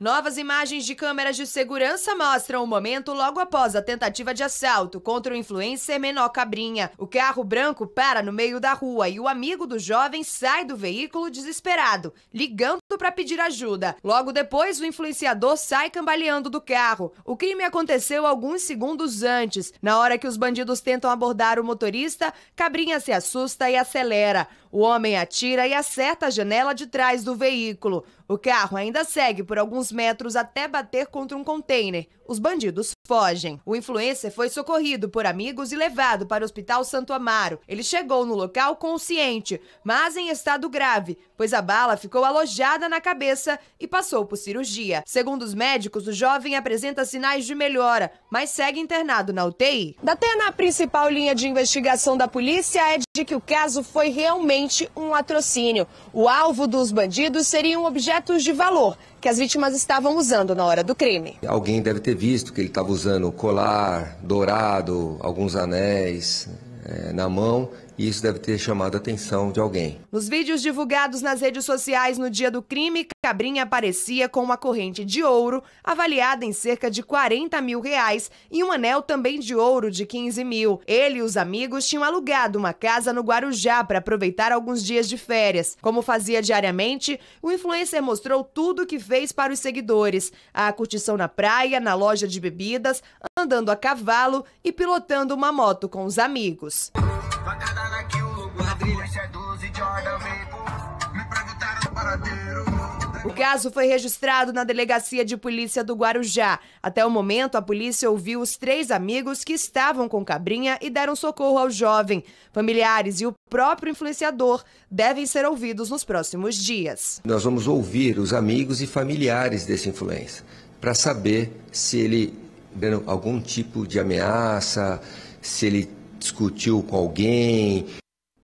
Novas imagens de câmeras de segurança mostram o momento logo após a tentativa de assalto contra o influencer Menor Cabrinha. O carro branco para no meio da rua e o amigo do jovem sai do veículo desesperado, ligando para pedir ajuda. Logo depois, o influenciador sai cambaleando do carro. O crime aconteceu alguns segundos antes. Na hora que os bandidos tentam abordar o motorista, Cabrinha se assusta e acelera. O homem atira e acerta a janela de trás do veículo. O carro ainda segue por alguns metros até bater contra um container. Os bandidos fogem. O influencer foi socorrido por amigos e levado para o Hospital Santo Amaro. Ele chegou no local consciente, mas em estado grave, pois a bala ficou alojada pancada na cabeça e passou por cirurgia. Segundo os médicos, o jovem apresenta sinais de melhora, mas segue internado na UTI. Da Datena, a principal linha de investigação da polícia é de que o caso foi realmente um latrocínio. O alvo dos bandidos seriam objetos de valor que as vítimas estavam usando na hora do crime. Alguém deve ter visto que ele estava usando colar, dourado, alguns anéis é, na mão e isso deve ter chamado a atenção de alguém. Nos vídeos divulgados nas redes sociais no dia do crime, Cabrinha aparecia com uma corrente de ouro avaliada em cerca de 40 mil reais e um anel também de ouro de 15 mil. Ele e os amigos tinham alugado uma casa no Guarujá para aproveitar alguns dias de férias. Como fazia diariamente, o influencer mostrou tudo o que fez para os seguidores: a curtição na praia, na loja de bebidas, andando a cavalo e pilotando uma moto com os amigos na Kill, quadrilha. É Me perguntaram O caso foi registrado na delegacia de polícia do Guarujá. Até o momento, a polícia ouviu os três amigos que estavam com Cabrinha e deram socorro ao jovem. Familiares e o próprio influenciador devem ser ouvidos nos próximos dias. Nós vamos ouvir os amigos e familiares desse influencer para saber se ele algum tipo de ameaça, se ele discutiu com alguém,